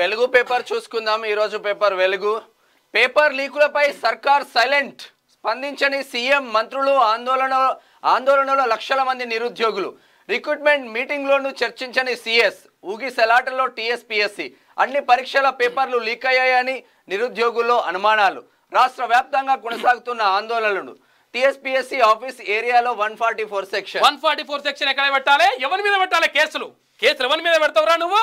వెలుగు పేపర్ చూసుకుందాం ఈరోజు పేపర్ వెలుగు పేపర్ లీకులపై సర్కార్ సైలెంట్ స్పందించని సీఎం మంత్రులు ఆందోళన ఆందోళనలో లక్షల మంది నిరుద్యోగులు రిక్రూట్మెంట్ మీటింగ్లోనూ చర్చించని సిఎస్ ఊగిసెలాటలో టీఎస్పిఎస్సి అన్ని పరీక్షల పేపర్లు లీక్ అయ్యాయని నిరుద్యోగుల్లో అనుమానాలు రాష్ట్ర వ్యాప్తంగా కొనసాగుతున్న ఆందోళనలు టీఎస్పిఎస్సి ఆఫీస్ ఏరియాలో one forty four section one forty four section ఎక్కడ పెట్టాలి ఎవరి మీద పెట్టాలి కేసులు కేసులు ఎవరి మీద పెడతావురా నువ్వు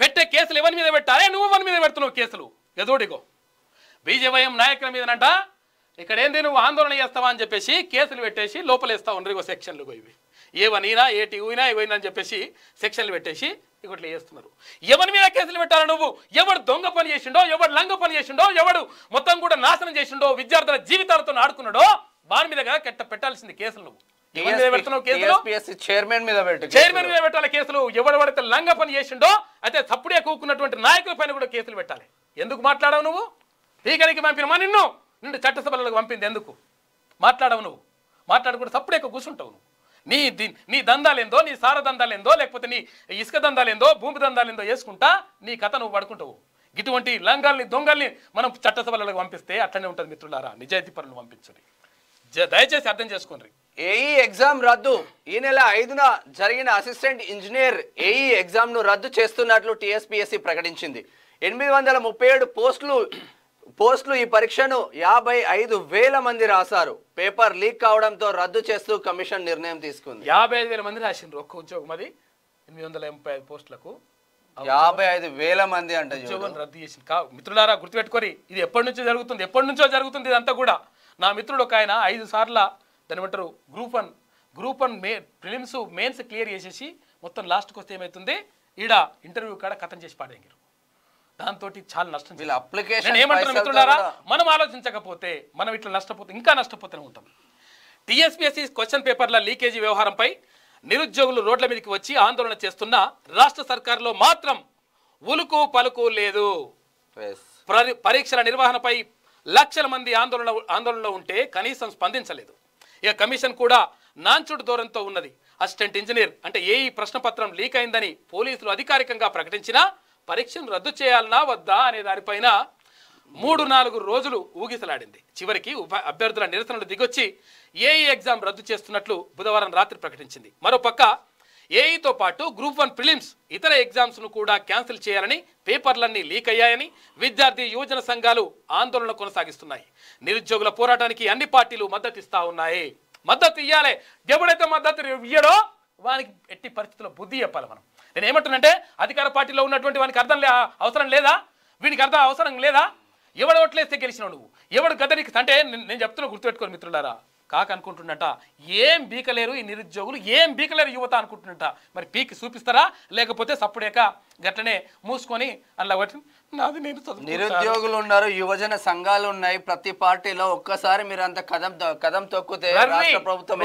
పెట్టే కేసులు ఎవరి మీద పెట్టారే నువ్వు ఎవరి మీద పెడుతున్నావు కేసులు ఎదుడిగో బీజేవైఎం నాయకుల మీదనంట ఇక్కడ ఏంది నువ్వు ఆందోళన చేస్తావా అని చెప్పేసి కేసులు పెట్టేసి లోపలేస్తా ఉండరు సెక్షన్లు ఇవి ఏవనీనా ఏటి ఊయినా ఇవైనా అని చెప్పేసి సెక్షన్లు పెట్టేసి ఇక్కడ వేస్తున్నారు ఎవరి మీద కేసులు పెట్టాలి నువ్వు ఎవడు దొంగ పని చేసిండో ఎవడు లంగ పని చేసిండో ఎవడు మొత్తం కూడా నాశనం చేసిండో విద్యార్థుల జీవితాలతో ఆడుకున్నాడో వారి మీద కదా కెట్ట పెట్టాల్సింది కేసులు నువ్వు చైర్మన్ మీద పెట్టాలి కేసులు ఎవడెవడైతే లంగ పని చేసిండో అయితే తప్పుడే కూకున్నటువంటి నాయకుల పైన కూడా కేసులు పెట్టాలి ఎందుకు మాట్లాడవు నువ్వు పంపిన పంపినమా నిన్ను నిన్ను చట్టసభలకు పంపింది ఎందుకు మాట్లాడవు నువ్వు మాట్లాడకుండా తప్పుడే కూర్చుంటావు నువ్వు నీ నీ దందాలేందో నీ సార దందాలేందో లేకపోతే నీ ఇసుక దందాలేందో భూమి దందాలేందో వేసుకుంటా నీ కథ నువ్వు పడుకుంటావు ఇటువంటి లంగాల్ని దొంగల్ని మనం చట్టసభలకు పంపిస్తే అట్లనే ఉంటుంది మిత్రులారా నిజాయితీ పనులు పంపించండి దయచేసి అర్థం చేసుకోండి ఏఈ ఎగ్జామ్ e రద్దు ఈ నెల ఐదున జరిగిన అసిస్టెంట్ ఇంజనీర్ ఏఈ ఎగ్జామ్ను రద్దు చేస్తున్నట్లు టీఎస్పీఎస్సీ e ప్రకటించింది ఎనిమిది వందల ముప్పై ఏడు పోస్టులు పోస్టులు ఈ పరీక్షను యాభై ఐదు వేల మంది రాశారు పేపర్ లీక్ కావడంతో రద్దు చేస్తూ కమిషన్ నిర్ణయం తీసుకుంది యాభై ఐదు వేల మంది రాసిండ్రు ఒక్క ఉద్యోగం అది ఎనిమిది వందల ముప్పై ఐదు పోస్టులకు యాభై ఐదు వేల మంది అంటే ఉద్యోగం రద్దు చేసింది కా మిత్రులారా గుర్తుపెట్టుకొని ఇది ఎప్పటి నుంచో జరుగుతుంది ఎప్పటి నుంచో జరుగుతుంది ఇదంతా కూడా నా మిత్రుడు ఒక ఆయన ఐదు సార్ల దాని ఏమంటారు గ్రూప్ వన్ గ్రూప్ వన్ మే ప్రిలిమ్స్ మెయిన్స్ క్లియర్ చేసేసి మొత్తం లాస్ట్కి వస్తే ఏమవుతుంది ఈడ ఇంటర్వ్యూ కాడ కథం చేసి పాడేంగారు దాంతో చాలా నష్టం అప్లికేషన్ ఏమంటారు మిత్రులారా మనం ఆలోచించకపోతే మనం ఇట్లా నష్టపోతే ఇంకా నష్టపోతూనే ఉంటాం టీఎస్పీఎస్సీ క్వశ్చన్ పేపర్ల లీకేజీ వ్యవహారంపై నిరుద్యోగులు రోడ్ల మీదకి వచ్చి ఆందోళన చేస్తున్న రాష్ట్ర సర్కారులో మాత్రం ఉలుకు పలుకు లేదు పరీక్షల నిర్వహణపై లక్షల మంది ఆందోళన ఆందోళనలో ఉంటే కనీసం స్పందించలేదు ఇక కమిషన్ కూడా నాంచుడు దూరంతో ఉన్నది అసిస్టెంట్ ఇంజనీర్ అంటే ఏ ఈ ప్రశ్నపత్రం లీక్ అయిందని పోలీసులు అధికారికంగా ప్రకటించినా పరీక్షను రద్దు చేయాలనా వద్దా అనే దానిపైన మూడు నాలుగు రోజులు ఊగిసలాడింది చివరికి అభ్యర్థుల నిరసనలు దిగొచ్చి ఏఈ ఎగ్జామ్ రద్దు చేస్తున్నట్లు బుధవారం రాత్రి ప్రకటించింది మరోపక్క ఏఈతో పాటు గ్రూప్ వన్ ప్రిలిమ్స్ ఇతర ఎగ్జామ్స్ను కూడా క్యాన్సిల్ చేయాలని పేపర్లన్నీ లీక్ అయ్యాయని విద్యార్థి యువజన సంఘాలు ఆందోళన కొనసాగిస్తున్నాయి నిరుద్యోగుల పోరాటానికి అన్ని పార్టీలు మద్దతిస్తా ఉన్నాయి మద్దతు ఇవ్వాలి ఎవడైతే మద్దతు ఇవ్వడో వానికి ఎట్టి పరిస్థితుల్లో బుద్ధి చెప్పాలి మనం నేను ఏమంటున్నంటే అధికార పార్టీలో ఉన్నటువంటి వానికి అర్థం లే అవసరం లేదా వీనికి అర్థం అవసరం లేదా ఎవడ ఓట్లేస్తే గెలిచినావు నువ్వు ఎవడు గదరికి అంటే నేను చెప్తున్నా గుర్తుపెట్టుకోను మిత్రులారా కాక అనుకుంటుండట ఏం బీకలేరు ఈ నిరుద్యోగులు ఏం బీకలేరు యువత అనుకుంటుండట మరి పీకి చూపిస్తారా లేకపోతే సప్పుడేక గట్లనే మూసుకొని అలా నాది నేను నిరుద్యోగులు ఉన్నారు యువజన సంఘాలు ఉన్నాయి ప్రతి పార్టీలో ఒక్కసారి మీరు అంత కథం కథం తొక్కుతే ప్రభుత్వం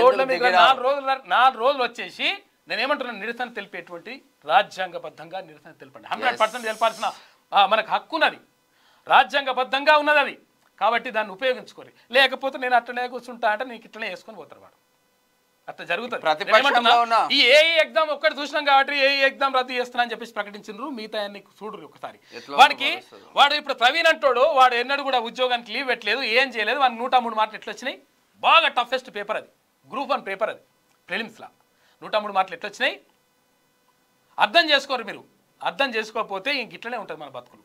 నాలుగు రోజులు నాలుగు రోజులు వచ్చేసి నేనేమంటున్నాను నిరసన తెలిపేటువంటి రాజ్యాంగబద్ధంగా నిరసన తెలిపండి హండ్రెడ్ పర్సెంట్ తెలిపాల్సిన మనకు హక్కు ఉన్నది రాజ్యాంగబద్ధంగా ఉన్నది అది కాబట్టి దాన్ని ఉపయోగించుకోరు లేకపోతే నేను అట్లనే కూర్చుంటా అంటే నీకు ఇట్లనే వేసుకొని పోతారు వాడు అట్లా జరుగుతుంది ఈ ఏఈ ఎగ్జామ్ ఒక్కటి చూసినాం కాబట్టి ఏ ఎగ్జామ్ రద్దు చేస్తున్నా అని చెప్పేసి ప్రకటించినారు మిగతా చూడరు ఒకసారి వాడికి వాడు ఇప్పుడు ప్రవీణ్ అంటాడు వాడు ఎన్నడూ కూడా ఉద్యోగానికి లీవ్ పెట్టలేదు ఏం చేయలేదు వాడికి నూట మూడు మార్కులు ఎట్లా వచ్చినాయి బాగా టఫెస్ట్ పేపర్ అది గ్రూప్ వన్ పేపర్ అది లా నూట మూడు మార్కులు ఎట్లా వచ్చినాయి అర్థం చేసుకోరు మీరు అర్థం చేసుకోకపోతే ఇంక ఇట్లనే ఉంటుంది మన బతుకులు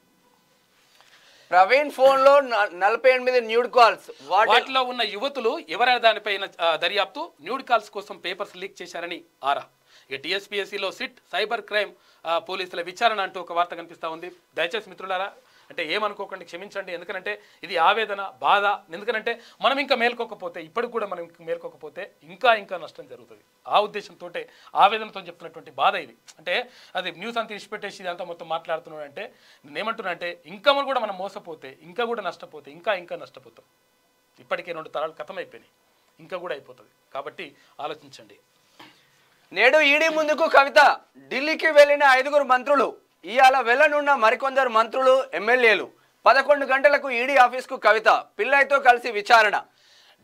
ప్రవీణ్ ఫోన్ లో నలభై ఎనిమిది న్యూడ్ కాల్స్ వాటిలో ఉన్న యువతులు ఎవరైనా దానిపైన దర్యాప్తు న్యూడ్ కాల్స్ కోసం పేపర్స్ లీక్ చేశారని ఆరా ఇక టీఎస్పీఎస్సీలో సిట్ సైబర్ క్రైమ్ పోలీసుల విచారణ అంటూ ఒక వార్త కనిపిస్తూ ఉంది దయచేసి మిత్రులారా అంటే ఏమనుకోకండి క్షమించండి ఎందుకంటే ఇది ఆవేదన బాధ ఎందుకనంటే మనం ఇంకా మేల్కోకపోతే ఇప్పటికి కూడా మనం మేల్కోకపోతే ఇంకా ఇంకా నష్టం జరుగుతుంది ఆ ఉద్దేశంతో ఆవేదనతో చెప్తున్నటువంటి బాధ ఇది అంటే అది న్యూస్ అంతా ఇచ్చిపెట్టేసి ఇదంతా మొత్తం మాట్లాడుతున్నాడు అంటే నేనేమంటున్నా అంటే ఇంకా మనం కూడా మనం మోసపోతే ఇంకా కూడా నష్టపోతే ఇంకా ఇంకా నష్టపోతాం ఇప్పటికే రెండు తరాలు కథం అయిపోయినాయి ఇంకా కూడా అయిపోతుంది కాబట్టి ఆలోచించండి నేడు ఈడీ ముందుకు కవిత ఢిల్లీకి వెళ్ళిన ఐదుగురు మంత్రులు ఇవాళ వెళ్లనున్న మరికొందరు మంత్రులు ఎమ్మెల్యేలు పదకొండు గంటలకు ఈడీ ఆఫీస్కు కవిత పిల్లయ్యతో కలిసి విచారణ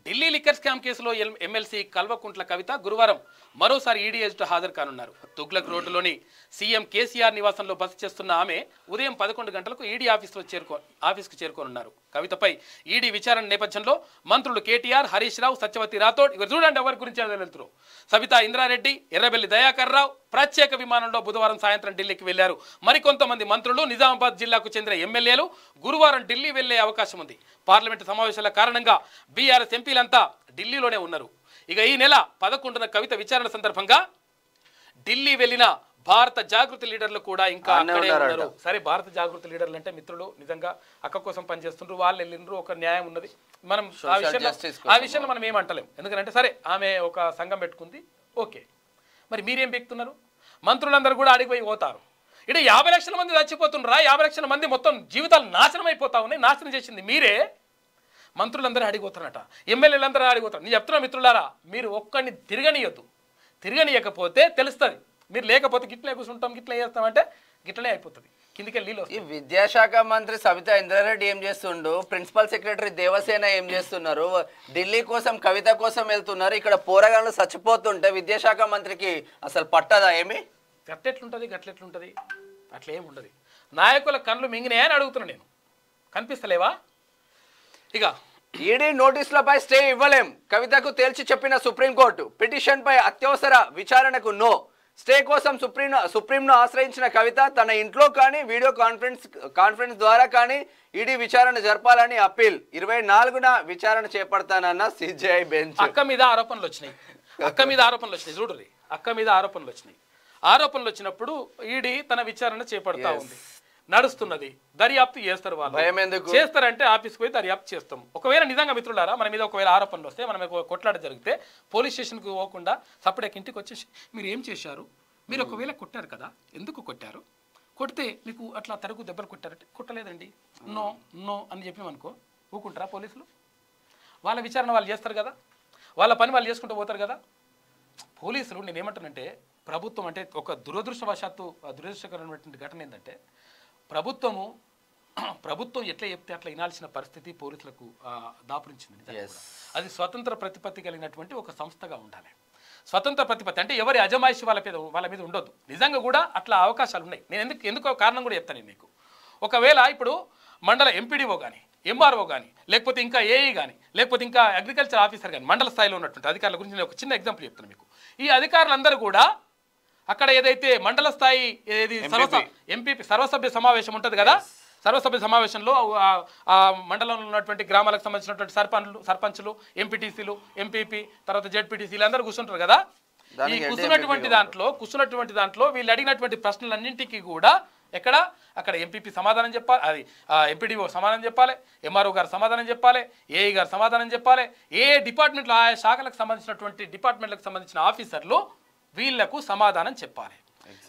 ఢిల్లీ లిక్కర్ స్కామ్ కేసులో ఎమ్మెల్సీ కల్వకుంట్ల కవిత గురువారం మరోసారి ఈడీ ఎదుట హాజరు కానున్నారు తుగ్లక్ రోడ్డులోని సీఎం కేసీఆర్ నివాసంలో బస చేస్తున్న ఆమె ఉదయం పదకొండు గంటలకు ఈడీ ఆఫీసులో చేరుకో ఆఫీస్కు చేరుకోనున్నారు కవితపై ఈడీ విచారణ నేపథ్యంలో మంత్రులు కేటీఆర్ హరీష్ రావు సత్యవతి రాథోడ్ ఇవి చూడండి ఎవరి గురించి వెళ్తున్నారు సబితా ఇంద్రారెడ్డి ఎర్రబెల్లి దయాకర్ రావు ప్రత్యేక విమానంలో బుధవారం సాయంత్రం ఢిల్లీకి వెళ్లారు మరికొంతమంది మంత్రులు నిజామాబాద్ జిల్లాకు చెందిన ఎమ్మెల్యేలు గురువారం ఢిల్లీ వెళ్లే అవకాశం ఉంది పార్లమెంటు సమావేశాల కారణంగా బీఆర్ఎస్ ఎంపీలంతా ఢిల్లీలోనే ఉన్నారు ఇక ఈ నెల పదకొండున కవిత విచారణ సందర్భంగా ఢిల్లీ వెళ్లిన భారత జాగృతి లీడర్లు కూడా ఇంకా అక్కడే ఉన్నారు సరే భారత జాగృతి లీడర్లు అంటే మిత్రులు నిజంగా అక్క కోసం పనిచేస్తుండ్రు వాళ్ళు వెళ్ళిండ్రు ఒక న్యాయం ఉన్నది మనం ఆ విషయంలో ఆ విషయంలో మనం ఏమంటలేం ఎందుకంటే సరే ఆమె ఒక సంఘం పెట్టుకుంది ఓకే మరి మీరేం పెక్కుతున్నారు మంత్రులందరూ కూడా అడిగిపోయి పోతారు ఇక యాభై లక్షల మంది చచ్చిపోతుండ్రా యాభై లక్షల మంది మొత్తం జీవితాలు నాశనం అయిపోతా ఉన్నాయి నాశనం చేసింది మీరే మంత్రులందరూ అడిగిపోతారట ఎమ్మెల్యేలందరూ అడిగిపోతారు నేను చెప్తున్నా మిత్రులారా మీరు ఒక్కడిని తిరగనియద్దు తిరగనియకపోతే తెలుస్తుంది మీరు లేకపోతే గిట్లే కూర్చుంటాం గిట్లే చేస్తాం అంటే గిట్లనే అయిపోతుంది ఈ విద్యాశాఖ మంత్రి సబితా ఇంద్రారెడ్డి ఏం చేస్తుండు ప్రిన్సిపల్ సెక్రటరీ దేవసేన ఏం చేస్తున్నారు ఢిల్లీ కోసం కవిత కోసం వెళ్తున్నారు ఇక్కడ పోరగాళ్ళు చచ్చిపోతుంటే విద్యాశాఖ మంత్రికి అసలు పట్టదా ఏమి గట్టెట్లుంటుంది గట్లెట్లుంటుంది అట్లేం ఉండదు నాయకుల కళ్ళు మింగినాయని అడుగుతున్నా నేను కనిపిస్తలేవా ఇక ఈడీ నోటీసులపై స్టే ఇవ్వలేం కవితకు తేల్చి చెప్పిన సుప్రీంకోర్టు పిటిషన్పై అత్యవసర విచారణకు నో స్టే కోసం సుప్రీం సుప్రీంను ఆశ్రయించిన కవిత తన ఇంట్లో కానీ వీడియో కాన్ఫరెన్స్ కాన్ఫరెన్స్ ద్వారా కానీ ఈడీ విచారణ జరపాలని అప్పీల్ ఇరవై నాలుగున విచారణ చేపడతానన్న సిజిఐ బెంచ్ అక్క మీద ఆరోపణలు వచ్చినాయి అక్క మీద ఆరోపణలు వచ్చినాయి చూడరి అక్క మీద ఆరోపణలు వచ్చినాయి ఆరోపణలు వచ్చినప్పుడు ఈడీ తన విచారణ చేపడతా ఉంది నడుస్తున్నది దర్యాప్తు చేస్తారు వాళ్ళు చేస్తారంటే ఆఫీస్కి పోయి దర్యాప్తు చేస్తాం ఒకవేళ నిజంగా మిత్రులారా మన మీద ఒకవేళ ఆరోపణలు వస్తే మనం కొట్లాడ జరిగితే పోలీస్ స్టేషన్కి పోకుండా సపరేట్ ఇంటికి వచ్చేసి మీరు ఏం చేశారు మీరు ఒకవేళ కొట్టారు కదా ఎందుకు కొట్టారు కొడితే మీకు అట్లా తరుగు దెబ్బలు కొట్టారంటే కొట్టలేదండి నో నో అని చెప్పి అనుకో ఊకుంటారా పోలీసులు వాళ్ళ విచారణ వాళ్ళు చేస్తారు కదా వాళ్ళ పని వాళ్ళు చేసుకుంటూ పోతారు కదా పోలీసులు నేనేమంటానంటే ప్రభుత్వం అంటే ఒక దురదృష్టవశాత్తు దురదృష్టకరమైనటువంటి ఘటన ఏంటంటే ప్రభుత్వము ప్రభుత్వం ఎట్లా చెప్తే అట్లా వినాల్సిన పరిస్థితి పోలీసులకు దాపురించింది అది స్వతంత్ర ప్రతిపత్తి కలిగినటువంటి ఒక సంస్థగా ఉండాలి స్వతంత్ర ప్రతిపత్తి అంటే ఎవరి అజమాయిషి వాళ్ళ మీద వాళ్ళ మీద ఉండొద్దు నిజంగా కూడా అట్లా అవకాశాలు ఉన్నాయి నేను ఎందుకు ఎందుకో కారణం కూడా చెప్తాను నేను మీకు ఒకవేళ ఇప్పుడు మండల ఎంపీడీఓ కానీ ఎంఆర్ఓ కానీ లేకపోతే ఇంకా ఏఈ కానీ లేకపోతే ఇంకా అగ్రికల్చర్ ఆఫీసర్ కానీ మండల స్థాయిలో ఉన్నటువంటి అధికారుల గురించి నేను ఒక చిన్న ఎగ్జాంపుల్ చెప్తాను మీకు ఈ అధికారులందరూ కూడా అక్కడ ఏదైతే మండల స్థాయి ఏది ఎంపీపీ సర్వసభ్య సమావేశం ఉంటుంది కదా సర్వసభ్య సమావేశంలో ఆ మండలంలో ఉన్నటువంటి గ్రామాలకు సంబంధించినటువంటి సర్పంచులు సర్పంచులు ఎంపీటీసీలు ఎంపీపీ తర్వాత జెడ్పీటీసీలు అందరూ కూర్చుంటారు కదా ఈ కూర్చున్నటువంటి దాంట్లో కూర్చున్నటువంటి దాంట్లో వీళ్ళు అడిగినటువంటి ప్రశ్నలన్నింటికి కూడా ఎక్కడ అక్కడ ఎంపీపీ సమాధానం చెప్పాలి అది ఎంపీడీఓ సమాధానం చెప్పాలి ఎంఆర్ఓ గారు సమాధానం చెప్పాలి ఏఈ గారు సమాధానం చెప్పాలి ఏ డిపార్ట్మెంట్లో ఆయా శాఖలకు సంబంధించినటువంటి డిపార్ట్మెంట్లకు సంబంధించిన ఆఫీసర్లు వీళ్లకు సమాధానం చెప్పాలి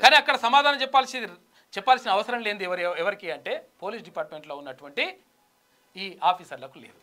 కానీ అక్కడ సమాధానం చెప్పాల్సింది చెప్పాల్సిన అవసరం లేనిది ఎవరి ఎవరికి అంటే పోలీస్ డిపార్ట్మెంట్లో ఉన్నటువంటి ఈ ఆఫీసర్లకు లేదు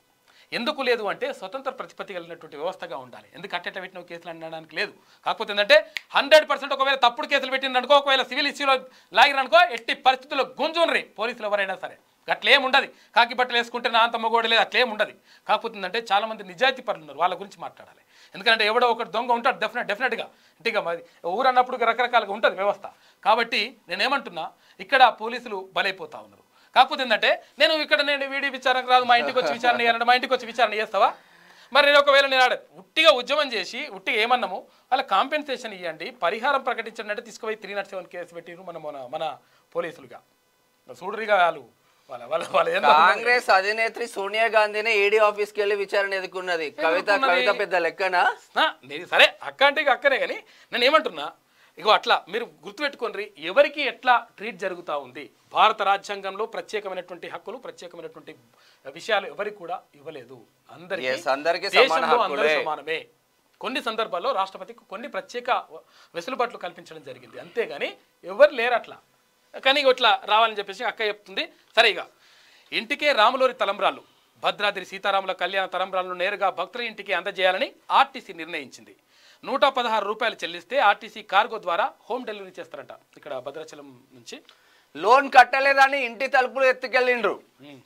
ఎందుకు లేదు అంటే స్వతంత్ర ప్రతిపత్తి కలిగినటువంటి వ్యవస్థగా ఉండాలి ఎందుకు అట్టట పెట్టిన కేసులు అనడానికి లేదు కాకపోతే ఏంటంటే హండ్రెడ్ పర్సెంట్ ఒకవేళ తప్పుడు కేసులు పెట్టిందనుకో ఒకవేళ సివిల్ ఇష్యూలో లాగిరనుకో ఎట్టి పరిస్థితుల్లో గుంజునరి పోలీసులు ఎవరైనా సరే అట్లేం ఉండదు కాకి బట్టలు వేసుకుంటే నా అంత మగోడు లేదు అట్లేం ఉండదు కాకపోతే అంటే చాలామంది నిజాయితీ పరులు ఉన్నారు వాళ్ళ గురించి మాట్లాడాలి ఎందుకంటే ఎవడో ఒకటి దొంగ ఉంటాడు డెఫినెట్ డెఫినెట్గా ఇంటిగా మరి ఊరు అన్నప్పుడు రకరకాలుగా ఉంటుంది వ్యవస్థ కాబట్టి నేనేమంటున్నా ఇక్కడ పోలీసులు బలైపోతా ఉన్నారు కాకపోతే ఏంటంటే నేను ఇక్కడ నేను వీడి విచారణకు రాదు మా ఇంటికి వచ్చి విచారణ చేయాలంటే మా ఇంటికి వచ్చి విచారణ చేస్తావా మరి నేను ఒకవేళ నేను ఆడ ఉట్టిగా ఉద్యమం చేసి ఉట్టిగా ఏమన్నాము వాళ్ళ కాంపెన్సేషన్ ఇవ్వండి పరిహారం ప్రకటించండి అంటే తీసుకుపోయి త్రీ నాట్ సెవెన్ కేసు పెట్టిరు మన మన మన పోలీసులుగా చూడరిగా వాళ్ళు కాంగ్రెస్ అధినేత్రి సోనియా గాంధీని ఈడీ e ఆఫీస్ కి వెళ్ళి విచారణ ఎదుర్కొన్నది కవిత కవిత పెద్ద లెక్కనా సరే అక్క అంటే అక్కనే కానీ నేను ఏమంటున్నా ఇగో అట్లా మీరు గుర్తుపెట్టుకోండి ఎవరికి ఎట్లా ట్రీట్ జరుగుతూ ఉంది భారత రాజ్యాంగంలో ప్రత్యేకమైనటువంటి హక్కులు ప్రత్యేకమైనటువంటి విషయాలు ఎవరికి కూడా ఇవ్వలేదు అందరికీ సమానమే కొన్ని సందర్భాల్లో రాష్ట్రపతికి కొన్ని ప్రత్యేక వెసులుబాట్లు కల్పించడం జరిగింది అంతేగాని ఎవరు లేరు అట్లా కానీ ఇట్లా రావాలని చెప్పేసి అక్క చెప్తుంది సరే ఇక ఇంటికే రాములోని తలంబ్రాలు భద్రాద్రి సీతారాముల కళ్యాణ తలంబ్రాలను నేరుగా భక్తుల ఇంటికి అందజేయాలని ఆర్టీసీ నిర్ణయించింది నూట పదహారు రూపాయలు చెల్లిస్తే ఆర్టీసీ కార్గో ద్వారా హోమ్ డెలివరీ చేస్తారట ఇక్కడ భద్రాచలం నుంచి లోన్ కట్టలేదని ఇంటి తలుపులు ఎత్తుకెళ్ళిండ్రు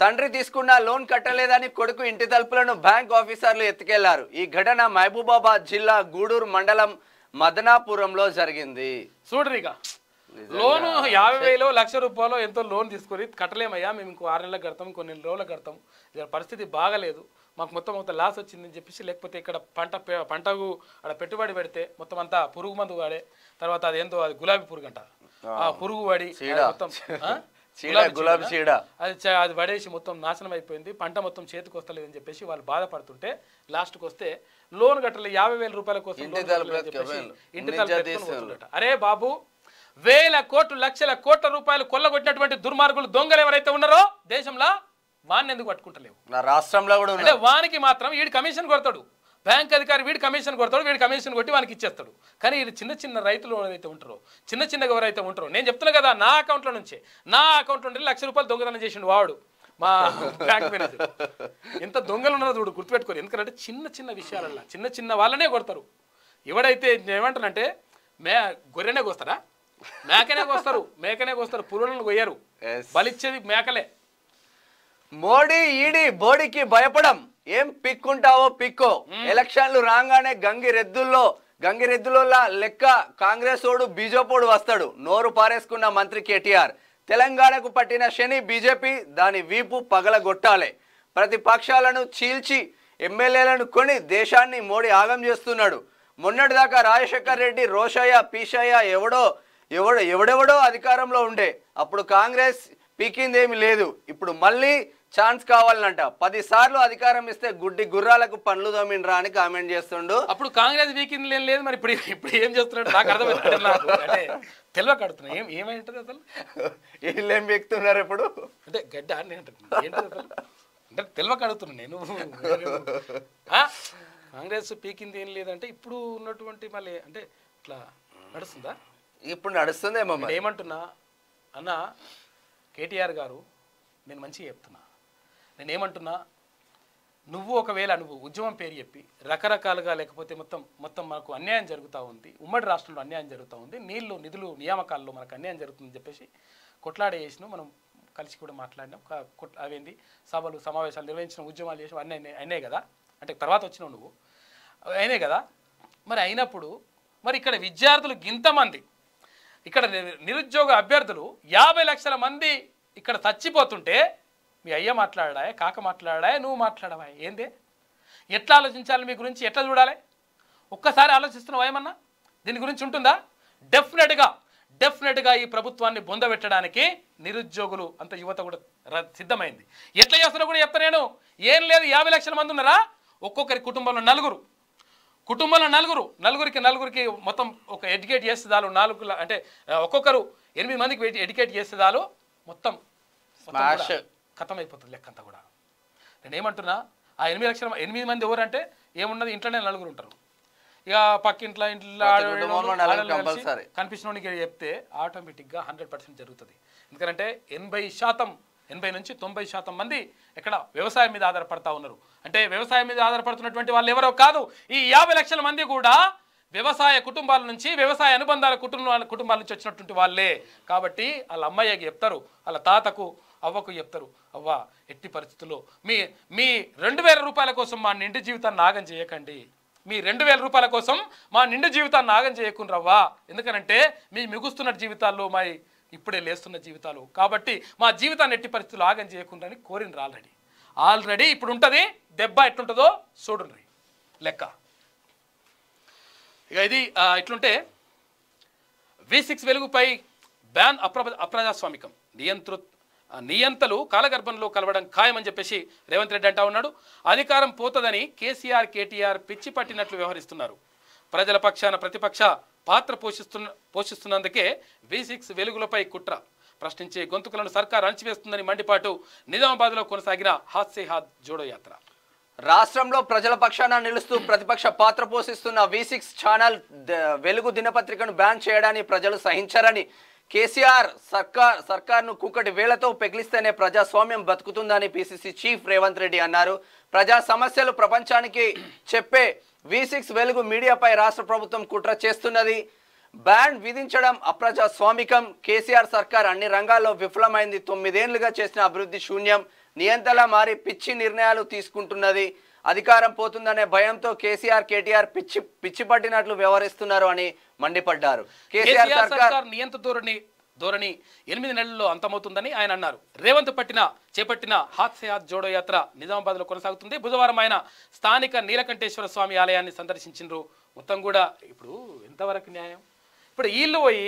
తండ్రి తీసుకున్న లోన్ కట్టలేదని కొడుకు ఇంటి తలుపులను బ్యాంక్ ఆఫీసర్లు ఎత్తుకెళ్లారు ఈ ఘటన మహబూబాబాద్ జిల్లా గూడూరు మండలం మదనాపురంలో జరిగింది చూడరిగా లోను యాభై వేలో లక్ష రూపాయలు ఎంతో లోన్ తీసుకొని కట్టలేమయ్యా మేము ఇంకో ఆరు నెలలకు కడతాం కొన్ని రోజులకు కడతాం ఇక్కడ పరిస్థితి బాగలేదు మాకు మొత్తం మొత్తం లాస్ వచ్చిందని చెప్పేసి లేకపోతే ఇక్కడ పంట పంటకు అక్కడ పెట్టుబడి పెడితే మొత్తం అంతా పురుగు మందు వాడే తర్వాత అది ఏందో అది గులాబీ పురుగు అంట పురుగు వాడి మొత్తం గులాబీ చీడ అది అది పడేసి మొత్తం నాశనం అయిపోయింది పంట మొత్తం చేతికి వస్తలేదని చెప్పేసి వాళ్ళు బాధపడుతుంటే లాస్ట్కి వస్తే లోన్ కట్టలే యాభై వేల రూపాయల కోసం ఇంటి అరే బాబు వేల కోట్లు లక్షల కోట్ల రూపాయలు కొల్లగొట్టినటువంటి దుర్మార్గులు దొంగలు ఎవరైతే ఉన్నారో దేశంలో వాన్ని ఎందుకు పట్టుకుంటలేవు నా రాష్ట్రంలో కూడా అంటే వానికి మాత్రం వీడి కమిషన్ కొడతాడు బ్యాంక్ అధికారి వీడి కమిషన్ కొడతాడు వీడి కమిషన్ కొట్టి వానికి ఇచ్చేస్తాడు కానీ వీడు చిన్న చిన్న రైతులు ఎవరైతే ఉంటారో చిన్న చిన్నగా ఎవరైతే ఉంటారో నేను చెప్తున్నా కదా నా అకౌంట్లో నుంచి నా అకౌంట్లో నుండి లక్ష రూపాయలు దొంగతనం చేసిండు వాడు మా బ్యాంక్ మేనేజర్ ఎంత దొంగలు ఉన్నారో చూడు గుర్తుపెట్టుకోరు ఎందుకంటే చిన్న చిన్న విషయాలల్లా చిన్న చిన్న వాళ్ళనే కొడతారు ఎవడైతే ఏమంటారంటే మే గొర్రెనే కోస్తారా మేకనే కోస్తారు మేకనే కోస్తారు పురులను కొయ్యరు బలిచ్చేది మేకలే మోడీ ఈడీ బోడీకి భయపడం ఏం పిక్కుంటావో పిక్కో ఎలక్షన్లు రాగానే గంగిరెద్దుల్లో గంగిరెద్దులో లెక్క కాంగ్రెస్ ఓడు బీజేపోడు వస్తాడు నోరు పారేసుకున్న మంత్రి కేటీఆర్ తెలంగాణకు పట్టిన శని బీజేపీ దాని వీపు పగలగొట్టాలి ప్రతిపక్షాలను చీల్చి ఎమ్మెల్యేలను కొని దేశాన్ని మోడీ ఆగం చేస్తున్నాడు మొన్నటిదాకా రాజశేఖర్ రెడ్డి రోషయ్య పీషయ్య ఎవడో ఎవడు ఎవడెవడో అధికారంలో ఉండే అప్పుడు కాంగ్రెస్ పీకింది ఏమి లేదు ఇప్పుడు మళ్ళీ ఛాన్స్ కావాలంట పది సార్లు అధికారం ఇస్తే గుడ్డి గుర్రాలకు పండ్లు రా అని కామెంట్ చేస్తుండు అప్పుడు కాంగ్రెస్ ఏం లేదు మరి ఇప్పుడు ఇప్పుడు ఏం చేస్తున్నాడు నాకు అర్థమైంది తెలియక కడుతున్నాయి ఏం ఏమైంటది అసలు వీళ్ళు ఏం వ్యక్తున్నారు ఇప్పుడు అంటే గడ్డ అంటే తెలియక కడుతున్నా నేను కాంగ్రెస్ పీకింది ఏం లేదంటే ఇప్పుడు ఉన్నటువంటి మళ్ళీ అంటే ఇట్లా నడుస్తుందా ఇప్పుడు నడుస్తుందేమో ఏమంటున్నా అన్న కేటీఆర్ గారు నేను మంచిగా చెప్తున్నా నేనేమంటున్నా నువ్వు ఒకవేళ నువ్వు ఉద్యమం పేరు చెప్పి రకరకాలుగా లేకపోతే మొత్తం మొత్తం మనకు అన్యాయం జరుగుతూ ఉంది ఉమ్మడి రాష్ట్రంలో అన్యాయం జరుగుతూ ఉంది నీళ్లు నిధులు నియామకాల్లో మనకు అన్యాయం జరుగుతుందని చెప్పేసి చేసిన మనం కలిసి కూడా మాట్లాడినాం అవేంది సభలు సమావేశాలు నిర్వహించిన ఉద్యమాలు చేసిన అన్నీ అయినాయి కదా అంటే తర్వాత వచ్చినావు నువ్వు అయినాయి కదా మరి అయినప్పుడు మరి ఇక్కడ విద్యార్థులు ఇంతమంది ఇక్కడ నిరుద్యోగ అభ్యర్థులు యాభై లక్షల మంది ఇక్కడ చచ్చిపోతుంటే మీ అయ్య మాట్లాడా కాక మాట్లాడా నువ్వు మాట్లాడవా ఏందే ఎట్లా ఆలోచించాలి మీ గురించి ఎట్లా చూడాలి ఒక్కసారి ఆలోచిస్తున్నావు ఏమన్నా దీని గురించి ఉంటుందా డెఫినెట్గా డెఫినెట్గా ఈ ప్రభుత్వాన్ని బొందబెట్టడానికి నిరుద్యోగులు అంత యువత కూడా సిద్ధమైంది ఎట్లా చేస్తున్నా కూడా చెప్తా నేను ఏం లేదు యాభై లక్షల మంది ఉన్నారా ఒక్కొక్కరి కుటుంబంలో నలుగురు కుటుంబంలో నలుగురు నలుగురికి నలుగురికి మొత్తం ఒక ఎడ్యుకేట్ చేస్తే చాలు నాలుగు అంటే ఒక్కొక్కరు ఎనిమిది మందికి ఎడ్యుకేట్ చేస్తే చాలు మొత్తం ఖతం అయిపోతుంది లెక్క అంతా కూడా నేను ఏమంటున్నా ఆ ఎనిమిది లక్షల ఎనిమిది మంది ఎవరంటే ఏమున్నది ఇంట్లోనే నలుగురు ఉంటారు ఇక పక్కింట్లో ఇంట్లో కనిపించిన చెప్తే ఆటోమేటిక్గా హండ్రెడ్ పర్సెంట్ జరుగుతుంది ఎందుకంటే ఎనభై శాతం ఎనభై నుంచి తొంభై శాతం మంది ఇక్కడ వ్యవసాయం మీద ఆధారపడతా ఉన్నారు అంటే వ్యవసాయం మీద ఆధారపడుతున్నటువంటి వాళ్ళు ఎవరో కాదు ఈ యాభై లక్షల మంది కూడా వ్యవసాయ కుటుంబాల నుంచి వ్యవసాయ అనుబంధాల కుటుంబాల కుటుంబాల నుంచి వచ్చినటువంటి వాళ్ళే కాబట్టి వాళ్ళ అమ్మయ్యకి చెప్తారు వాళ్ళ తాతకు అవ్వకు చెప్తారు అవ్వ ఎట్టి పరిస్థితుల్లో మీ మీ రెండు వేల రూపాయల కోసం మా నిండు జీవితాన్ని నాగం చేయకండి మీ రెండు వేల రూపాయల కోసం మా నిండు జీవితాన్ని నాగం చేయకుండా రవ్వా ఎందుకనంటే మీ మిగుస్తున్న జీవితాల్లో మా ఇప్పుడే లేస్తున్న జీవితాలు కాబట్టి మా జీవితాన్ని ఎట్టి పరిస్థితులు ఆగం చేయకుండా కోరిండ్రు ఆల్రెడీ ఆల్రెడీ ఇప్పుడు ఉంటుంది దెబ్బ ఎట్లుంటుందో చూడండి లెక్క ఇక ఇది ఇట్లుంటే వి సిక్స్ వెలుగుపై బ్యాన్ అప్ర అప్రజాస్వామికం నియంతృ నియంతలు కాలగర్భంలో కలవడం ఖాయమని చెప్పేసి రేవంత్ రెడ్డి అంటా ఉన్నాడు అధికారం పోతదని కేసీఆర్ కేటీఆర్ పిచ్చి పట్టినట్లు వ్యవహరిస్తున్నారు ప్రజల పక్షాన ప్రతిపక్ష పాత్ర పోషిస్తున్న పోషిస్తున్నందుకే సిక్స్ వెలుగులపై కుట్ర ప్రశ్నించే గొంతుకులను సర్కార్ అణచివేస్తుందని మండిపాటు నిజామాబాద్లో కొనసాగిన హాస్సేహాద్ జోడో యాత్ర రాష్ట్రంలో ప్రజల పక్షాన నిలుస్తూ ప్రతిపక్ష పాత్ర పోషిస్తున్న వి సిక్స్ ఛానల్ వెలుగు దినపత్రికను బ్యాన్ చేయడాన్ని ప్రజలు సహించారని కేసీఆర్ సర్కార్ సర్కార్ను కూకటి వేళ్లతో పెగిలిస్తేనే ప్రజాస్వామ్యం బతుకుతుందని పిసిసి చీఫ్ రేవంత్ రెడ్డి అన్నారు ప్రజా సమస్యలు ప్రపంచానికి చెప్పే వి సిక్స్ వెలుగు మీడియాపై రాష్ట్ర ప్రభుత్వం కుట్ర చేస్తున్నది బ్యాన్ విధించడం అప్రజాస్వామికం కేసీఆర్ సర్కార్ అన్ని రంగాల్లో విఫలమైంది తొమ్మిదేళ్లుగా చేసిన అభివృద్ధి శూన్యం నియంతలా మారి పిచ్చి నిర్ణయాలు తీసుకుంటున్నది అధికారం పోతుందనే భయంతో కేసీఆర్ కేటీఆర్ పిచ్చి పిచ్చి పట్టినట్లు వ్యవహరిస్తున్నారు అని మండిపడ్డారు కేసీఆర్ సర్కార్ నియంత్రణ ధోరణి ఎనిమిది నెలల్లో అంతమవుతుందని ఆయన అన్నారు రేవంత్ పట్టిన చేపట్టిన హాత్సేహాత్ జోడో యాత్ర నిజామాబాద్లో కొనసాగుతుంది బుధవారం ఆయన స్థానిక నీలకంఠేశ్వర స్వామి ఆలయాన్ని సందర్శించారు మొత్తం కూడా ఇప్పుడు ఎంతవరకు న్యాయం ఇప్పుడు వీళ్ళు పోయి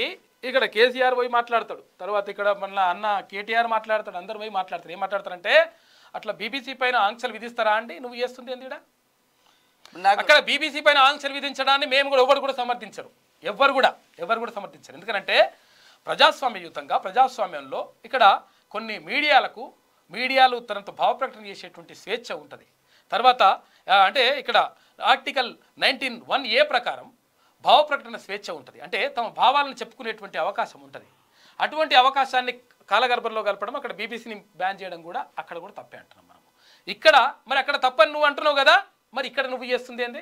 ఇక్కడ కేసీఆర్ పోయి మాట్లాడతాడు తర్వాత ఇక్కడ మన అన్న కేటీఆర్ మాట్లాడతాడు అందరు పోయి మాట్లాడతారు ఏం మాట్లాడతారంటే అట్లా బీబీసీ పైన ఆంక్షలు విధిస్తారా అండి నువ్వు చేస్తుంది ఏంది అక్కడ బీబీసీ పైన ఆంక్షలు విధించడాన్ని మేము కూడా ఎవరు కూడా సమర్థించరు ఎవరు కూడా ఎవరు కూడా సమర్థించరు ఎందుకంటే ప్రజాస్వామ్యయుతంగా ప్రజాస్వామ్యంలో ఇక్కడ కొన్ని మీడియాలకు మీడియాలు తనంత భావప్రకటన చేసేటువంటి స్వేచ్ఛ ఉంటుంది తర్వాత అంటే ఇక్కడ ఆర్టికల్ నైన్టీన్ వన్ ఏ ప్రకారం భావప్రకటన స్వేచ్ఛ ఉంటుంది అంటే తమ భావాలను చెప్పుకునేటువంటి అవకాశం ఉంటుంది అటువంటి అవకాశాన్ని కాలగర్భంలో కలపడం అక్కడ బీబీసీని బ్యాన్ చేయడం కూడా అక్కడ కూడా తప్పే అంటున్నాం మనం ఇక్కడ మరి అక్కడ తప్పని నువ్వు అంటున్నావు కదా మరి ఇక్కడ నువ్వు చేస్తుంది ఏంది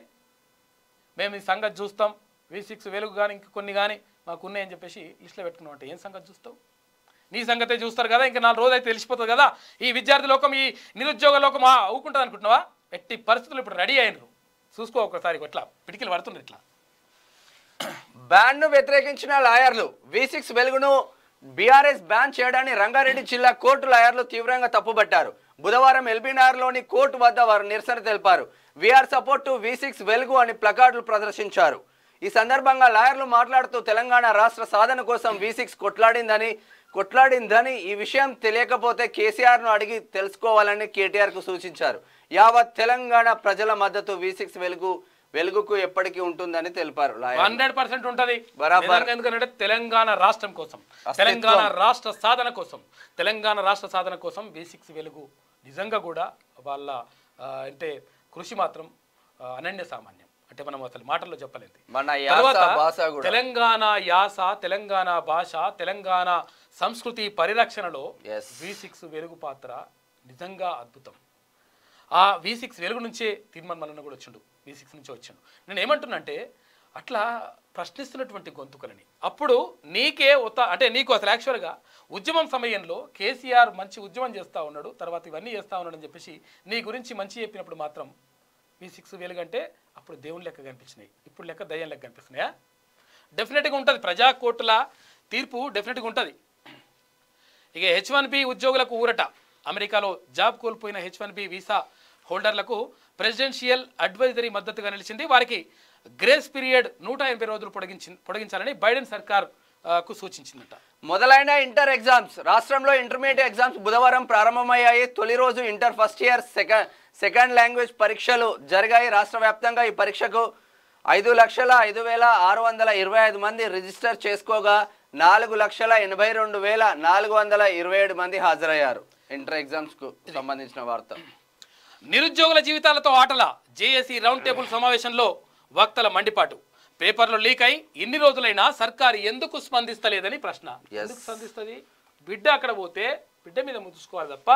మేము ఈ సంగతి చూస్తాం వి సిక్స్ వెలుగు కానీ ఇంక కొన్ని కానీ మాకున్నాయని చెప్పేసి లిస్ట్లో పెట్టుకున్నామంటే ఏం సంగతి చూస్తావు నీ సంగతే చూస్తారు కదా ఇంకా నాలుగు రోజులైతే తెలిసిపోతుంది కదా ఈ విద్యార్థి లోకం ఈ నిరుద్యోగ లోకం ఊకుంటుంది అనుకుంటున్నావా ఎట్టి పరిస్థితులు ఇప్పుడు రెడీ అయినరు చూసుకో ఒకసారి ఇట్లా పిడికిలు పడుతుంది ఇట్లా బ్యాన్ను వ్యతిరేకించిన లాయర్లు వి సిక్స్ వెలుగును బీఆర్ఎస్ బ్యాన్ చేయడాన్ని రంగారెడ్డి జిల్లా కోర్టు లాయర్లు తీవ్రంగా తప్పుబట్టారు బుధవారం ఎల్బీనగర్లోని కోర్టు వద్ద వారు నిరసన తెలిపారు we are support to V six Velugu అని ప్లకార్డులు ప్రదర్శించారు ఈ సందర్భంగా లాయర్లు మాట్లాడుతూ తెలంగాణ రాష్ట్ర సాధన కోసం వి hmm. సిక్స్ కొట్లాడిందని కొట్లాడిందని ఈ విషయం తెలియకపోతే కేసీఆర్ ను అడిగి తెలుసుకోవాలని కేటీఆర్కు సూచించారు యావత్ తెలంగాణ ప్రజల మద్దతు వి సిక్స్ వెలుగు వెలుగుకు ఎప్పటికీ ఉంటుందని తెలిపారు హండ్రెడ్ పర్సెంట్ ఉంటది ఎందుకంటే తెలంగాణ రాష్ట్రం కోసం తెలంగాణ రాష్ట్ర సాధన కోసం తెలంగాణ రాష్ట్ర సాధన కోసం వి సిక్స్ వెలుగు నిజంగా కూడా వాళ్ళ అంటే కృషి మాత్రం అనన్య సామాన్యం అంటే మనం అసలు మాటల్లో చెప్పలేదు మన తెలంగాణ యాస తెలంగాణ భాష తెలంగాణ సంస్కృతి పరిరక్షణలో వి సిక్స్ వెలుగు పాత్ర నిజంగా అద్భుతం ఆ వి సిక్స్ వెలుగు నుంచే తీర్మాన్ మల్లన్న కూడా వచ్చిండు వి సిక్స్ నుంచి వచ్చిండు నేను ఏమంటున్నంటే అట్లా ప్రశ్నిస్తున్నటువంటి గొంతుకలని అప్పుడు నీకే ఉత అంటే నీకు అసలు యాక్చువల్గా ఉద్యమం సమయంలో కేసీఆర్ మంచి ఉద్యమం చేస్తూ ఉన్నాడు తర్వాత ఇవన్నీ చేస్తూ ఉన్నాడు అని చెప్పేసి నీ గురించి మంచి చెప్పినప్పుడు మాత్రం మీ సిక్స్ వేలు కంటే అప్పుడు దేవుని లెక్క కనిపించినాయి ఇప్పుడు లెక్క దయ్యం లెక్క కనిపిస్తున్నాయా డెఫినెట్గా ఉంటుంది ప్రజాకోర్టుల తీర్పు డెఫినెట్గా ఉంటుంది ఇక హెచ్ వన్ బి ఉద్యోగులకు ఊరట అమెరికాలో జాబ్ కోల్పోయిన హెచ్ వన్ బి వీసా హోల్డర్లకు ప్రెసిడెన్షియల్ అడ్వైజరీ మద్దతుగా నిలిచింది వారికి గ్రేస్ పీరియడ్ నూట ఎనభై రోజులు పొడిగించి పొడిగించాలని బైడెన్ సర్కార్ కు సూచించిందట మొదలైన ఇంటర్ ఎగ్జామ్స్ రాష్ట్రంలో ఇంటర్మీడియట్ ఎగ్జామ్స్ బుధవారం ప్రారంభమయ్యాయి తొలి రోజు inter first year second second language పరీక్షలు జరిగాయి రాష్ట్ర వ్యాప్తంగా ఈ పరీక్షకు ఐదు లక్షల ఐదు వేల ఆరు వందల ఇరవై ఐదు మంది రిజిస్టర్ చేసుకోగా నాలుగు లక్షల ఎనభై రెండు వేల నాలుగు వందల ఇరవై ఏడు మంది హాజరయ్యారు ఇంటర్ ఎగ్జామ్స్కు సంబంధించిన వార్త నిరుద్యోగుల జీవితాలతో ఆటల జేఏసీ రౌండ్ టేబుల్ సమావేశంలో వక్తల మండిపాటు పేపర్లు లీక్ అయి ఇన్ని రోజులైనా సర్కారు ఎందుకు స్పందిస్తలేదని ప్రశ్న ఎందుకు స్పందిస్తుంది బిడ్డ అక్కడ పోతే బిడ్డ మీద ముదుసుకోవాలి తప్ప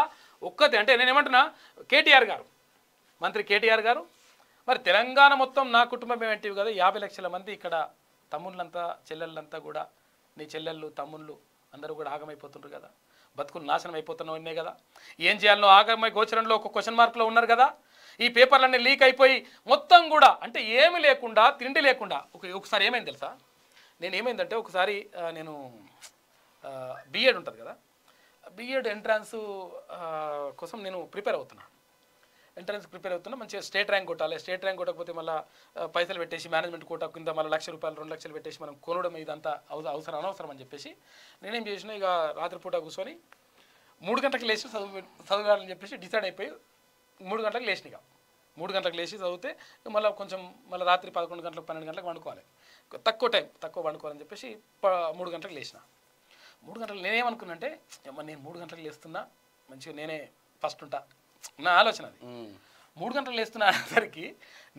ఒక్కతే అంటే నేను ఏమంటున్నా కేటీఆర్ గారు మంత్రి కేటీఆర్ గారు మరి తెలంగాణ మొత్తం నా కుటుంబం ఏంటివి కదా యాభై లక్షల మంది ఇక్కడ తమ్ముళ్ళంతా చెల్లెళ్ళంతా కూడా నీ చెల్లెళ్ళు తమ్ముళ్ళు అందరూ కూడా ఆగమైపోతుంటారు కదా బతుకులు నాశనం ఉన్నాయి కదా ఏం చేయాలో ఆగమై గోచరంలో ఒక క్వశ్చన్ మార్కులో ఉన్నారు కదా ఈ పేపర్లన్నీ లీక్ అయిపోయి మొత్తం కూడా అంటే ఏమి లేకుండా తిండి లేకుండా ఒకసారి ఏమైంది తెలుసా నేను ఏమైందంటే ఒకసారి నేను బీఎడ్ ఉంటుంది కదా బీఎడ్ ఎంట్రన్స్ కోసం నేను ప్రిపేర్ అవుతున్నా ఎంట్రన్స్ ప్రిపేర్ అవుతున్నా మంచిగా స్టేట్ ర్యాంక్ కొట్టాలి స్టేట్ ర్యాంక్ కొట్టకపోతే మళ్ళీ పైసలు పెట్టేసి మేనేజ్మెంట్ కోట కింద మళ్ళీ లక్ష రూపాయలు రెండు లక్షలు పెట్టేసి మనం కొనడం ఇదంతా అవసరం అనవసరం అని చెప్పేసి నేనేం చేసిన ఇక రాత్రిపూట కూర్చొని మూడు గంటలకు లేచి చదువు చదవాలని చెప్పేసి డిసైడ్ అయిపోయి మూడు గంటలకు లేచిన ఇక మూడు గంటలకు లేచి చదివితే మళ్ళీ కొంచెం మళ్ళీ రాత్రి పదకొండు గంటలకు పన్నెండు గంటలకు వండుకోవాలి తక్కువ టైం తక్కువ వండుకోవాలని చెప్పేసి మూడు గంటలకు లేచిన మూడు గంటలు నేనేమనుకున్నా అంటే నేను మూడు గంటలకు లేస్తున్నా మంచిగా నేనే ఫస్ట్ ఉంటా నా ఆలోచన అది మూడు గంటలు లేస్తున్నా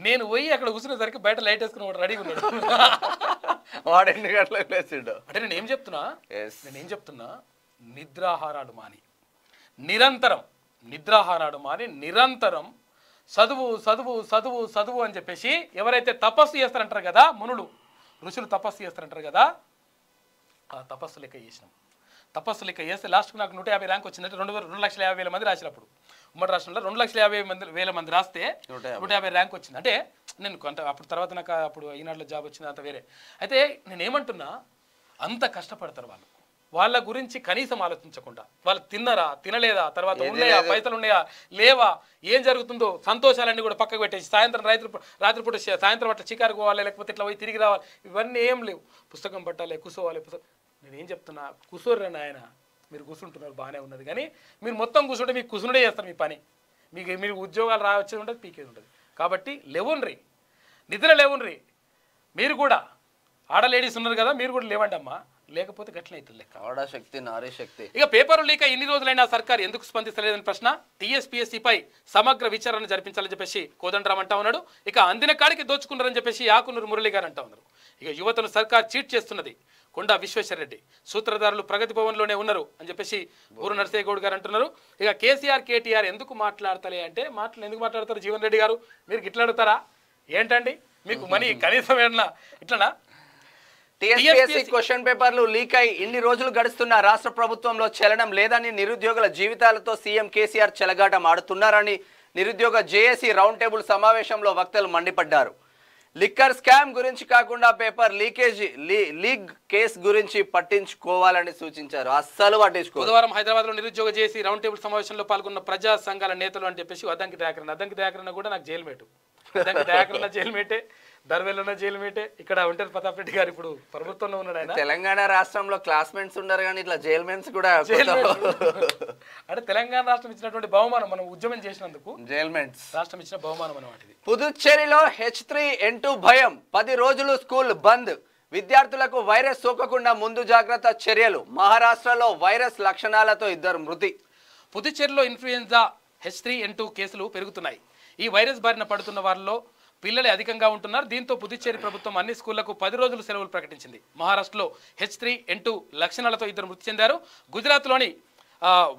నేను పోయి అక్కడ కూర్చునేసరికి బయట లైట్ వేసుకుని వాడు రెడీగా ఉన్నాడు వాడు ఎన్ని గంటలు లేచిండు అంటే నేను ఏం చెప్తున్నా నేను ఏం చెప్తున్నా నిద్రాహారాలు మాని నిరంతరం నిద్రాహారాలు మాని నిరంతరం చదువు చదువు చదువు చదువు అని చెప్పేసి ఎవరైతే తపస్సు చేస్తారంటారు కదా మునులు ఋషులు తపస్సు చేస్తారంటారు కదా ఆ తపస్సు లెక్క చేసినాం తపస్సులు ఇక చేస్తే లాస్ట్కు నాకు నూట యాభై ర్యాంక్ వచ్చిందంటే రెండు రెండు లక్షల యాభై వేల మంది రాసినప్పుడు ఉమ్మడి రాష్ట్రంలో రెండు లక్షల యాభై మంది వేల మంది రాస్తే నూట యాభై ర్యాంక్ వచ్చింది అంటే నేను కొంత అప్పుడు తర్వాత నాకు అప్పుడు ఈనాడులో జాబ్ వచ్చింది అంత వేరే అయితే నేను ఏమంటున్నా అంత కష్టపడతారు వాళ్ళు వాళ్ళ గురించి కనీసం ఆలోచించకుండా వాళ్ళు తిన్నరా తినలేదా తర్వాత ఉన్నాయా పైసలు ఉన్నాయా లేవా ఏం జరుగుతుందో సంతోషాలన్నీ కూడా పక్కకు పెట్టేసి సాయంత్రం రాత్రి రాత్రిపూట సాయంత్రం అట్లా చికారు పోవాలి లేకపోతే ఇట్లా పోయి తిరిగి రావాలి ఇవన్నీ ఏం లేవు పుస్తకం పట్టాలి కూసోవాలి పుస్తకం నేనేం చెప్తున్నా కూర్చోర్రా ఆయన మీరు కూర్చుంటున్నారు బాగానే ఉన్నది కానీ మీరు మొత్తం కూర్చుంటే మీకు కుసునుడే చేస్తారు మీ పని మీకు మీరు ఉద్యోగాలు రావచ్చేది ఉంటుంది పీకేది ఉంటుంది కాబట్టి లేవున్రి నిద్ర లేవున్రి మీరు కూడా ఆడ లేడీస్ ఉన్నారు కదా మీరు కూడా లేవండి అమ్మా లేకపోతే గట్ల అవుతుంది లెక్క శక్తి నారీ శక్తి ఇక పేపర్ లేక ఎన్ని రోజులైనా సర్కార్ ఎందుకు స్పందిస్తలేదని ప్రశ్న టీఎస్పీఎస్సీపై సమగ్ర విచారణ జరిపించాలని చెప్పేసి కోదండరామ్ అంటా ఉన్నాడు ఇక అందిన కాడికి దోచుకున్నారని చెప్పేసి యాకునూరు మురళి గారు అంటా ఉన్నారు ఇక యువతను సర్కార్ చీట్ చేస్తున్నది కొండా విశ్వేశ్వరరెడ్డి సూత్రధారులు ప్రగతి భవన్లోనే ఉన్నారు అని చెప్పేసి ఊరు నరసయ్య గౌడ్ గారు అంటున్నారు ఇక కేసీఆర్ కేటీఆర్ ఎందుకు మాట్లాడతలే అంటే మాటలు ఎందుకు మాట్లాడతారు జీవన్ రెడ్డి గారు మీరు ఇట్లా అడుగుతారా ఏంటండి మీకు మనీ కనీసం ఏమన్నా ఇట్లనా టీఎస్పీఎస్సీ క్వశ్చన్ పేపర్లు లీక్ అయి ఇన్ని రోజులు గడుస్తున్న రాష్ట్ర ప్రభుత్వంలో చలనం లేదని నిరుద్యోగుల జీవితాలతో సీఎం కేసీఆర్ చెలగాటం ఆడుతున్నారని నిరుద్యోగ జేఏసీ రౌండ్ టేబుల్ సమావేశంలో వక్తలు మండిపడ్డారు లిక్కర్ స్కామ్ గురించి కాకుండా పేపర్ లీకేజీ లీగ్ కేసు గురించి పట్టించుకోవాలని సూచించారు అస్సలు పట్టించుకో బుధవారం హైదరాబాద్ లో నిరుద్యోగ చేసి రౌండ్ టేబుల్ సమావేశంలో పాల్గొన్న ప్రజా సంఘాల నేతలు అని చెప్పేసి అదంకి దయాకరణ అదంకి దయాకరణ కూడా నాకు జైలు మేటు అద్దంకి దయాకరణ జైలు మేటే దర్వేలోనే జైలు మీటే ఇక్కడ ఒంటరి ప్రతాప్ రెడ్డి గారు ఇప్పుడు ప్రభుత్వంలో ఉన్నాడు ఆయన తెలంగాణ రాష్ట్రంలో క్లాస్మేట్స్ ఉన్నారు కానీ ఇట్లా జైల్ మెన్స్ కూడా అంటే తెలంగాణ రాష్ట్రం ఇచ్చినటువంటి బహుమానం మనం ఉద్యమం చేసినందుకు జైల్మెంట్స్ రాష్ట్రం ఇచ్చిన బహుమానం అనమాట పుదుచ్చేరిలో హెచ్ త్రీ భయం పది రోజులు స్కూల్ బంద్ విద్యార్థులకు వైరస్ సోకకుండా ముందు జాగ్రత్త చర్యలు మహారాష్ట్రలో వైరస్ లక్షణాలతో ఇద్దరు మృతి పుదుచ్చేరిలో ఇన్ఫ్లుయెంజా హెచ్ త్రీ కేసులు పెరుగుతున్నాయి ఈ వైరస్ బారిన పడుతున్న వారిలో పిల్లలే అధికంగా ఉంటున్నారు దీంతో పుదుచ్చేరి ప్రభుత్వం అన్ని స్కూళ్లకు పది రోజులు సెలవులు ప్రకటించింది మహారాష్ట్రలో హెచ్ త్రీ ఎన్ టూ లక్షణాలతో ఇద్దరు మృతి చెందారు గుజరాత్లోని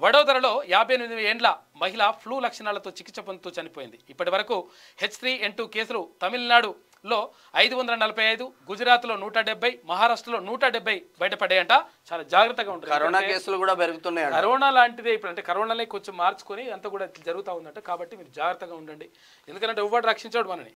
వడోదరలో యాభై ఎనిమిది ఏండ్ల మహిళ ఫ్లూ లక్షణాలతో చికిత్స పొందుతూ చనిపోయింది ఇప్పటి వరకు హెచ్ త్రీ ఎన్ టూ కేసులు తమిళనాడులో ఐదు వందల నలభై ఐదు గుజరాత్లో నూట డెబ్బై మహారాష్ట్రలో నూట డెబ్బై బయటపడాయంట చాలా జాగ్రత్తగా ఉంటుంది కరోనా కేసులు కూడా పెరుగుతున్నాయి కరోనా లాంటిది ఇప్పుడు అంటే కరోనానే కొంచెం మార్చుకొని అంతా కూడా జరుగుతూ ఉందంట కాబట్టి మీరు జాగ్రత్తగా ఉండండి ఎందుకంటే ఎవరు రక్షించాడు మనని